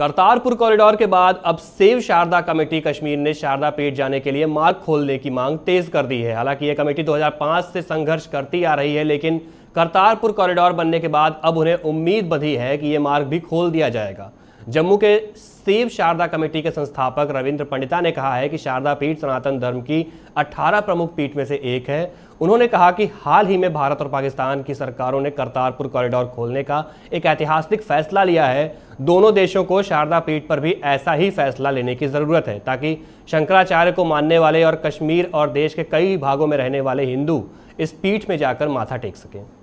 Kartarpur corridor के बाद अब सेव शारदा कमेटी कश्मीर ने शारदा पेट जाने के लिए मार्ग खोलने की मांग तेज कर दी है हालांकि ये कमेटी 2005 से संघर्ष करती आ रही है लेकिन करतारपुर कॉरिडोर बनने के बाद अब उन्हें उम्मीद बधी है कि यह मार्ग भी खोल दिया जाएगा जम्मू के शिव शारदा कमेटी के संस्थापक रविंद्र पंडिता ने कहा है कि शारदा पीठ सनातन धर्म की 18 प्रमुख पीठ में से एक है उन्होंने कहा कि हाल ही में भारत और पाकिस्तान की सरकारों ने करतारपुर कॉरिडोर खोलने का एक ऐतिहासिक फैसला लिया है दोनों देशों को शारदा पीठ पर भी ऐसा ही फैसला लेने की ज़रूरत है ताकि शंकराचार्य को मानने वाले और कश्मीर और देश के कई भागों में रहने वाले हिंदू इस पीठ में जाकर माथा टेक सकें